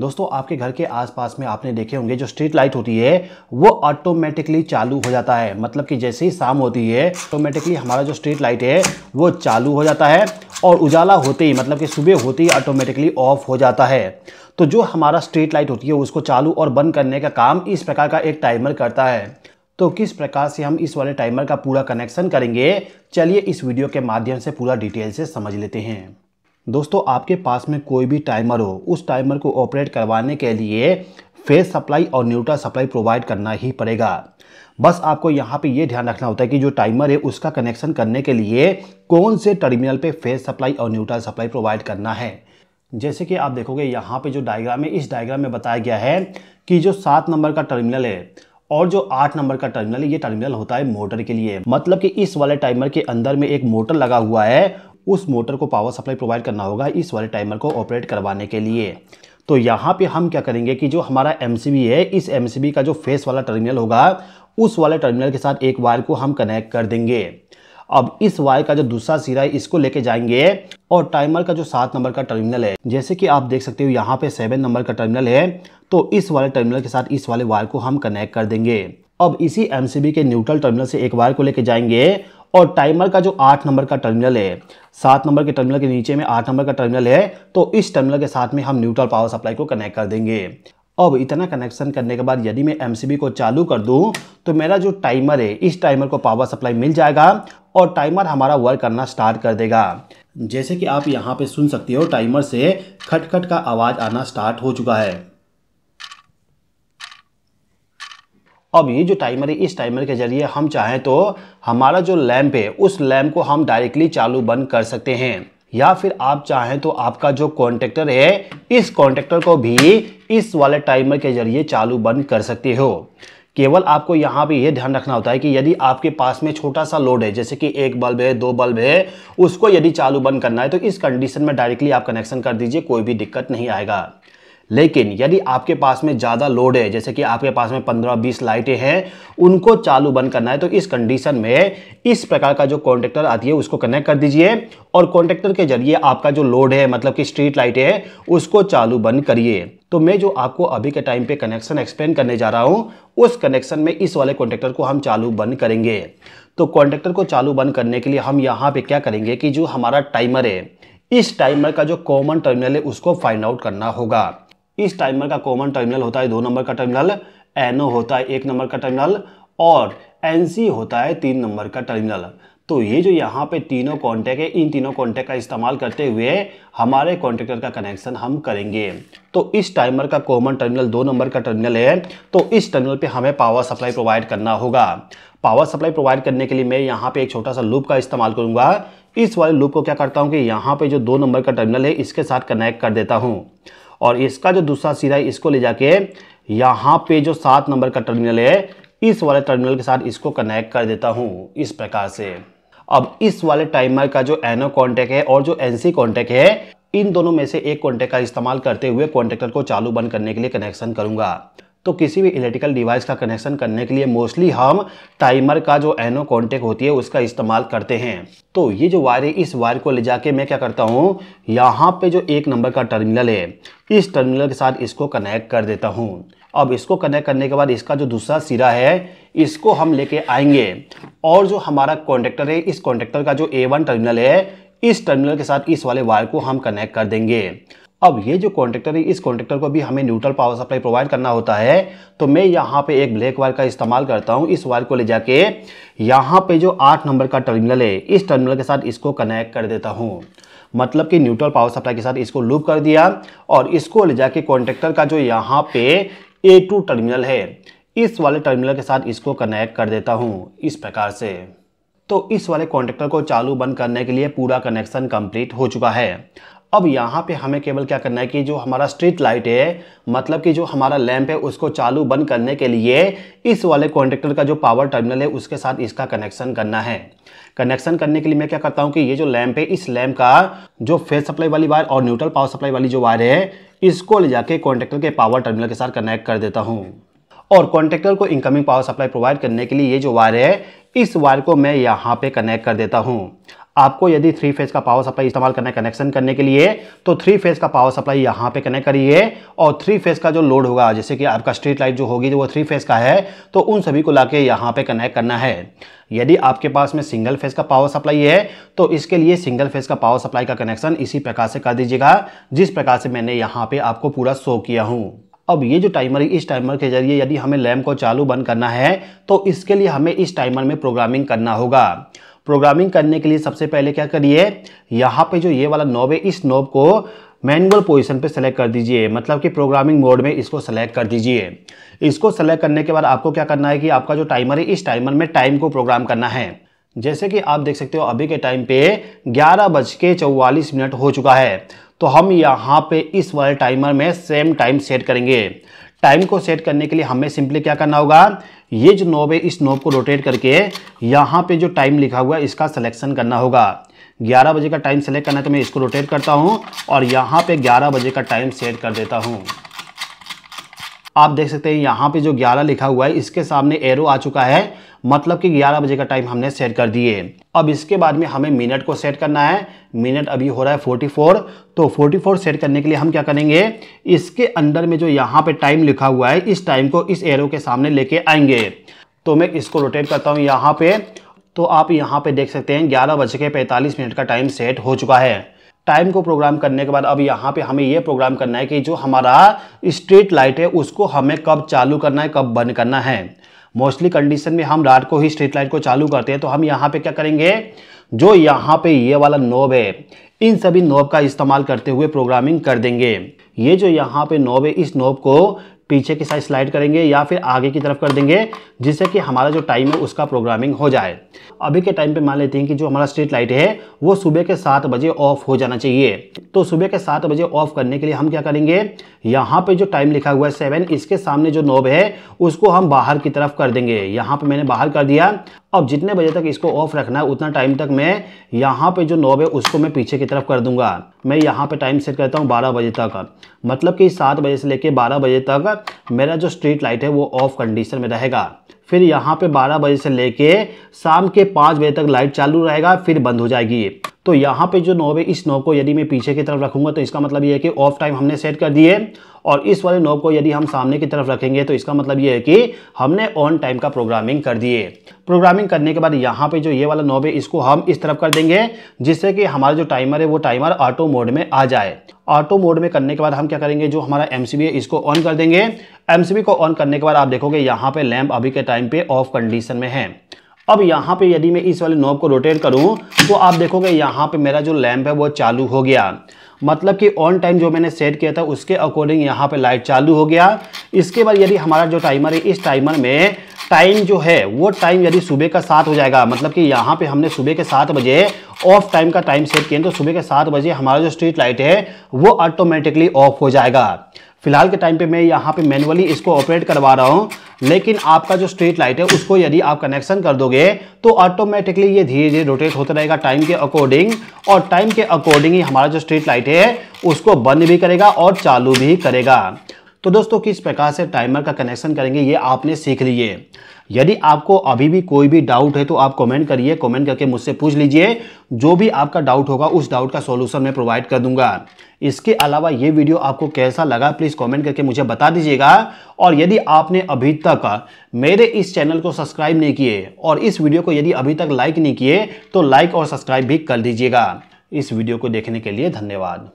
दोस्तों आपके घर के आसपास में आपने देखे होंगे जो स्ट्रीट लाइट होती है वो ऑटोमेटिकली चालू हो जाता है मतलब कि जैसे ही शाम होती है ऑटोमेटिकली हमारा जो स्ट्रीट लाइट है वो चालू हो जाता है और उजाला होते ही मतलब कि सुबह होते ही ऑटोमेटिकली ऑफ हो जाता है तो जो हमारा स्ट्रीट लाइट होती है उसको चालू और बंद करने का काम इस प्रकार का एक टाइमर करता है तो किस प्रकार से हम इस वाले टाइमर का पूरा कनेक्शन करेंगे चलिए इस वीडियो के माध्यम से पूरा डिटेल से समझ लेते हैं दोस्तों आपके पास में कोई भी टाइमर हो उस टाइमर को ऑपरेट करवाने के लिए फेस सप्लाई और न्यूट्रा सप्लाई प्रोवाइड करना ही पड़ेगा बस आपको यहाँ पे ये ध्यान रखना होता है कि जो टाइमर है उसका कनेक्शन करने के लिए कौन से टर्मिनल पे फेस सप्लाई और न्यूट्रा सप्लाई प्रोवाइड करना है जैसे कि आप देखोगे यहाँ पे जो डायग्राम है इस डायग्राम में बताया गया है कि जो सात नंबर का टर्मिनल है और जो आठ नंबर का टर्मिनल है ये टर्मिनल होता है मोटर के लिए मतलब कि इस वाले टाइमर के अंदर में एक मोटर लगा हुआ है उस मोटर को पावर सप्लाई प्रोवाइड करना होगा इस वाले टाइमर को ऑपरेट करवाने के लिए तो यहाँ पे हम क्या करेंगे कि जो हमारा एम है इस एम का जो फेस वाला टर्मिनल होगा उस वाले टर्मिनल के साथ एक वायर को हम कनेक्ट कर देंगे अब इस वायर का जो दूसरा सिरा है इसको लेके जाएंगे और टाइमर का जो सात नंबर का टर्मिनल है जैसे कि आप देख सकते हो यहाँ पे सेवन नंबर का टर्मिनल है तो इस वाले टर्मिनल के साथ इस वाले वायर को हम कनेक्ट कर देंगे अब इसी एम के न्यूट्रल टर्मिनल से एक वायर को लेके जाएंगे और टाइमर का जो आठ नंबर का टर्मिनल है सात नंबर के टर्मिनल के नीचे में आठ नंबर का टर्मिनल है तो इस टर्मिनल के साथ में हम न्यूट्रल पावर सप्लाई को कनेक्ट कर देंगे अब इतना कनेक्शन करने के बाद यदि मैं एमसीबी को चालू कर दूं तो मेरा जो टाइमर है इस टाइमर को पावर सप्लाई मिल जाएगा और टाइमर हमारा वर्क करना स्टार्ट कर देगा जैसे कि आप यहाँ पे सुन सकते हो टाइमर से खटखट का आवाज़ आना स्टार्ट हो चुका है अब ये जो टाइमर है इस टाइमर के जरिए हम चाहें तो हमारा जो लैम्प है उस लैम्प को हम डायरेक्टली चालू बंद कर सकते हैं या फिर आप चाहें तो आपका जो कॉन्टेक्टर है इस कॉन्टेक्टर को भी इस वाले टाइमर के जरिए चालू बंद कर सकते हो केवल आपको यहाँ पे यह ध्यान रखना होता है कि यदि आपके पास में छोटा सा लोड है जैसे कि एक बल्ब है दो बल्ब है उसको यदि चालू बंद करना है तो इस कंडीशन में डायरेक्टली आप कनेक्शन कर दीजिए कोई भी दिक्कत नहीं आएगा लेकिन यदि आपके पास में ज़्यादा लोड है जैसे कि आपके पास में 15-20 लाइटें हैं उनको चालू बंद करना है तो इस कंडीशन में इस प्रकार का जो कॉन्ट्रेक्टर आती है उसको कनेक्ट कर दीजिए और कॉन्ट्रेक्टर के जरिए आपका जो लोड है मतलब कि स्ट्रीट लाइट है उसको चालू बंद करिए तो मैं जो आपको अभी के टाइम पे कनेक्शन एक्सप्लेन करने जा रहा हूँ उस कनेक्शन में इस वाले कॉन्ट्रेक्टर को हम चालू बंद करेंगे तो कॉन्ट्रेक्टर को चालू बंद करने के लिए हम यहाँ पर क्या करेंगे कि जो हमारा टाइमर है इस टाइमर का जो कॉमन टर्मिनल है उसको फाइंड आउट करना होगा इस टाइमर का कॉमन टर्मिनल होता है दो नंबर का टर्मिनल एनओ होता है एक नंबर का टर्मिनल और एनसी होता है तीन नंबर का टर्मिनल तो ये जो यहाँ पे तीनों कॉन्टैक्ट है इन तीनों कॉन्टैक्ट का इस्तेमाल करते हुए हमारे कॉन्ट्रेक्टर का कनेक्शन हम करेंगे तो इस टाइमर का कॉमन टर्मिनल दो नंबर का टर्मिनल है तो इस टर्मिनल पे हमें पावर सप्लाई प्रोवाइड करना होगा पावर सप्लाई प्रोवाइड करने के लिए मैं यहाँ पे एक छोटा सा लूप का इस्तेमाल करूँगा इस वाले लूप को क्या करता हूँ कि यहाँ पे जो दो नंबर का टर्मिनल है इसके साथ कनेक्ट कर देता हूँ और इसका जो दूसरा सिरा है इसको ले जाके यहाँ पे जो सात नंबर का टर्मिनल है इस वाले टर्मिनल के साथ इसको कनेक्ट कर देता हूँ इस प्रकार से अब इस वाले टाइमर का जो एनो कॉन्टेक्ट है और जो एनसी कॉन्टेक्ट है इन दोनों में से एक कॉन्टेक्ट का इस्तेमाल करते हुए कॉन्टेक्टर को चालू बंद करने के लिए कनेक्शन करूंगा तो किसी भी इलेक्ट्रिकल डिवाइस का कनेक्शन करने के लिए मोस्टली हम टाइमर का जो एनो कॉन्टेक्ट होती है उसका इस्तेमाल करते हैं तो ये जो वायर है इस वायर को ले जाके मैं क्या करता हूँ यहाँ पे जो एक नंबर का टर्मिनल है इस टर्मिनल के साथ इसको कनेक्ट कर देता हूँ अब इसको कनेक्ट करने के बाद इसका जो दूसरा सिरा है इसको हम लेके आएंगे और जो हमारा कॉन्टेक्टर है इस कॉन्टेक्टर का जो ए वन टर्मिनल है इस टर्मिनल के साथ इस वाले वायर को हम कनेक्ट कर देंगे अब ये जो कॉन्ट्रेक्टर है इस कॉन्ट्रेक्टर को भी हमें न्यूट्रल पावर सप्लाई प्रोवाइड करना होता है तो मैं यहाँ पे एक ब्लैक वायर का इस्तेमाल करता हूँ इस वायर को ले जाके यहाँ पे जो आठ नंबर का टर्मिनल है इस टर्मिनल के साथ इसको कनेक्ट कर देता हूँ मतलब कि न्यूट्रल पावर सप्लाई के साथ इसको लूप कर दिया और इसको ले जाके कॉन्ट्रेक्टर का जो यहाँ पे ए टू टर्मिनल है इस वाले टर्मिनल के साथ इसको कनेक्ट कर देता हूँ इस प्रकार से तो इस वाले कॉन्ट्रेक्टर को चालू बंद करने के लिए पूरा कनेक्शन कंप्लीट हो चुका है अब यहाँ पे हमें केवल क्या करना है कि जो हमारा स्ट्रीट लाइट है मतलब कि जो हमारा लैंप है उसको चालू बंद करने के लिए इस वाले कॉन्ट्रेक्टर का जो पावर टर्मिनल है उसके साथ इसका कनेक्शन करना है कनेक्शन करने के लिए मैं क्या करता हूँ कि ये जो लैंप है इस लैंप का जो फेज सप्लाई वाली वायर और न्यूट्रल पावर सप्लाई वाली जो वायर है इसको ले जाके कॉन्ट्रेक्टर के पावर टर्मिनल के साथ कनेक्ट कर देता हूँ और कॉन्ट्रेक्टर को इनकमिंग पावर सप्लाई प्रोवाइड करने के लिए ये जो वायर है इस वायर को मैं यहाँ पे कनेक्ट कर देता हूँ आपको यदि थ्री फेज का पावर सप्लाई इस्तेमाल करना है कनेक्शन करने के लिए तो थ्री फेज का पावर सप्लाई यहाँ पे कनेक्ट करिए और थ्री फेज का जो लोड होगा जैसे कि आपका स्ट्रीट लाइट जो होगी जो तो वो थ्री फेज का है तो उन सभी को लाके यहाँ पे कनेक्ट करना है यदि आपके पास में सिंगल फेज का पावर सप्लाई है तो इसके लिए सिंगल फेज का पावर सप्लाई का कनेक्शन इसी प्रकार से कर दीजिएगा जिस प्रकार से मैंने यहाँ पे आपको पूरा शो किया हूँ अब ये जो टाइमर है इस टाइमर के जरिए यदि हमें लैम्प को चालू बंद करना है तो इसके लिए हमें इस टाइमर में प्रोग्रामिंग करना होगा प्रोग्रामिंग करने के लिए सबसे पहले क्या करिए यहाँ पे जो ये वाला नॉब है इस नॉब को मैनुअल पोजीशन पे सेलेक्ट कर दीजिए मतलब कि प्रोग्रामिंग मोड में इसको सेलेक्ट कर दीजिए इसको सेलेक्ट करने के बाद आपको क्या करना है कि आपका जो टाइमर है इस टाइमर में टाइम को प्रोग्राम करना है जैसे कि आप देख सकते हो अभी के टाइम पे ग्यारह बज के चौवालीस मिनट हो चुका है तो हम यहाँ पे इस वाले टाइमर में सेम टाइम सेट करेंगे टाइम को सेट करने के लिए हमें सिंपली क्या करना होगा ये जो नोब है इस नोब को रोटेट करके यहाँ पे जो टाइम लिखा हुआ है इसका सिलेक्शन करना होगा 11 बजे का टाइम सेलेक्ट करना है तो मैं इसको रोटेट करता हूँ और यहाँ पे 11 बजे का टाइम सेट कर देता हूँ आप देख सकते हैं यहाँ पे जो 11 लिखा हुआ है इसके सामने एरो आ चुका है मतलब कि 11 बजे का टाइम हमने सेट कर दिए अब इसके बाद में हमें मिनट को सेट करना है मिनट अभी हो रहा है 44 तो 44 सेट करने के लिए हम क्या करेंगे इसके अंदर में जो यहाँ पे टाइम लिखा हुआ है इस टाइम को इस एरो के सामने लेके आएंगे तो मैं इसको रोटेट करता हूँ यहाँ पे तो आप यहाँ पे देख सकते हैं ग्यारह बज के पैंतालीस मिनट का टाइम सेट हो चुका है टाइम को प्रोग्राम करने के बाद अब यहाँ पे हमें यह प्रोग्राम करना है कि जो हमारा स्ट्रीट लाइट है उसको हमें कब चालू करना है कब बंद करना है मोस्टली कंडीशन में हम रात को ही स्ट्रीट लाइट को चालू करते हैं तो हम यहाँ पे क्या करेंगे जो यहाँ पे ये वाला नोब है इन सभी नोब का इस्तेमाल करते हुए प्रोग्रामिंग कर देंगे ये जो यहाँ पे नोब है इस नोब को पीछे की साइड स्लाइड करेंगे या फिर आगे की तरफ कर देंगे जिससे कि हमारा जो टाइम है उसका प्रोग्रामिंग हो जाए अभी के टाइम पे मान लेते हैं कि जो हमारा स्ट्रीट लाइट है वो सुबह के सात बजे ऑफ हो जाना चाहिए तो सुबह के सात बजे ऑफ करने के लिए हम क्या करेंगे यहाँ पे जो टाइम लिखा हुआ है सेवन इसके सामने जो नोब है उसको हम बाहर की तरफ कर देंगे यहाँ पे मैंने बाहर कर दिया अब जितने बजे तक इसको ऑफ रखना है उतना टाइम तक मैं यहाँ पे जो नॉब है उसको मैं पीछे की तरफ कर दूंगा मैं यहाँ पे टाइम सेट करता हूँ 12 बजे तक मतलब कि 7 बजे से लेके 12 बजे तक मेरा जो स्ट्रीट लाइट है वो ऑफ कंडीशन में रहेगा फिर यहाँ पे 12 बजे से लेके शाम के 5 बजे तक लाइट चालू रहेगा फिर बंद हो जाएगी तो यहाँ पे जो नॉब है इस नॉब को यदि मैं पीछे की तरफ रखूँगा तो इसका मतलब ये है कि ऑफ टाइम हमने सेट कर दिए और इस वाले नॉब को यदि हम सामने की तरफ रखेंगे तो इसका मतलब ये है कि हमने ऑन टाइम का प्रोग्रामिंग कर दिए प्रोग्रामिंग करने के बाद यहाँ पे जो ये वाला नॉब है इसको हम इस तरफ कर देंगे जिससे कि हमारा जो टाइमर है वो टाइमर ऑटो मोड में आ जाए ऑटो मोड में करने के बाद हम क्या करेंगे जो हमारा एम है इसको ऑन कर देंगे एम को ऑन करने के बाद आप देखोगे यहाँ पे लैम्प अभी के टाइम पे ऑफ कंडीशन में है अब यहाँ पे यदि मैं इस वाले नॉब को रोटेट करूँ तो आप देखोगे यहाँ पे मेरा जो लैम्प है वो चालू हो गया मतलब कि ऑन टाइम जो मैंने सेट किया था उसके अकॉर्डिंग यहाँ पे लाइट चालू हो गया इसके बाद यदि हमारा जो टाइमर है इस टाइमर में टाइम जो है वो टाइम यदि सुबह का सात हो जाएगा मतलब कि यहाँ पे हमने सुबह के सात बजे ऑफ टाइम का टाइम सेट किया तो सुबह के सात बजे हमारा जो स्ट्रीट लाइट है वो ऑटोमेटिकली ऑफ हो जाएगा फिलहाल के टाइम पे मैं यहाँ पे मैनुअली इसको ऑपरेट करवा रहा हूँ लेकिन आपका जो स्ट्रीट लाइट है उसको यदि आप कनेक्शन कर दोगे तो ऑटोमेटिकली ये धीरे धीरे रोटेट होता रहेगा टाइम के अकॉर्डिंग और टाइम के अकॉर्डिंग ही हमारा जो स्ट्रीट लाइट है उसको बंद भी करेगा और चालू भी करेगा तो दोस्तों किस प्रकार से टाइमर का कनेक्शन करेंगे ये आपने सीख लिए यदि आपको अभी भी कोई भी डाउट है तो आप कमेंट करिए कमेंट करके मुझसे पूछ लीजिए जो भी आपका डाउट होगा उस डाउट का सॉल्यूशन मैं प्रोवाइड कर दूंगा इसके अलावा ये वीडियो आपको कैसा लगा प्लीज़ कमेंट करके मुझे बता दीजिएगा और यदि आपने अभी तक मेरे इस चैनल को सब्सक्राइब नहीं किए और इस वीडियो को यदि अभी तक लाइक नहीं किए तो लाइक और सब्सक्राइब भी कर दीजिएगा इस वीडियो को देखने के लिए धन्यवाद